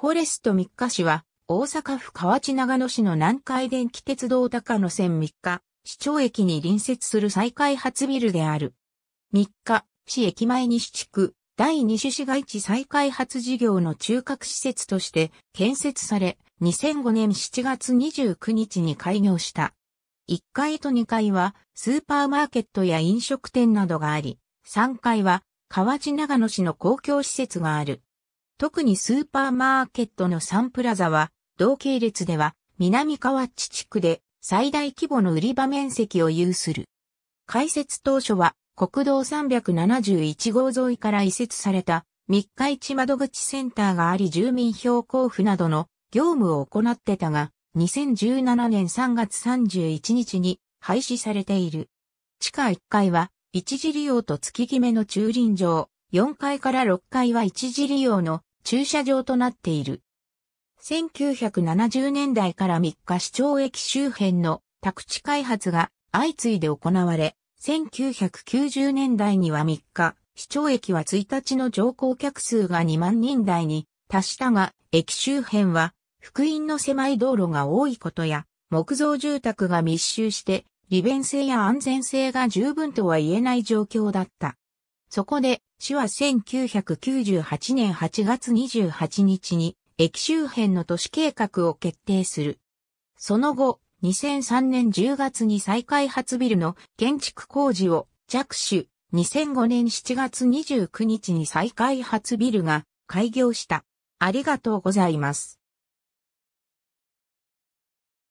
フォレスト三日市は、大阪府河内長野市の南海電気鉄道高野線三日、市町駅に隣接する再開発ビルである。三日、市駅前西地区、第二種市街地再開発事業の中核施設として建設され、2005年7月29日に開業した。1階と2階はスーパーマーケットや飲食店などがあり、3階は河内長野市の公共施設がある。特にスーパーマーケットのサンプラザは、同系列では南河内地区で最大規模の売り場面積を有する。開設当初は国道371号沿いから移設された三日市窓口センターがあり住民票交付などの業務を行ってたが、2017年3月31日に廃止されている。地下1階は一時利用と月決めの駐輪場、4階から6階は一時利用の駐車場となっている。1970年代から3日市町駅周辺の宅地開発が相次いで行われ、1990年代には3日、市町駅は1日の乗降客数が2万人台に達したが、駅周辺は福音の狭い道路が多いことや、木造住宅が密集して、利便性や安全性が十分とは言えない状況だった。そこで、市は1998年8月28日に、駅周辺の都市計画を決定する。その後、2003年10月に再開発ビルの建築工事を着手、2005年7月29日に再開発ビルが開業した。ありがとうございます。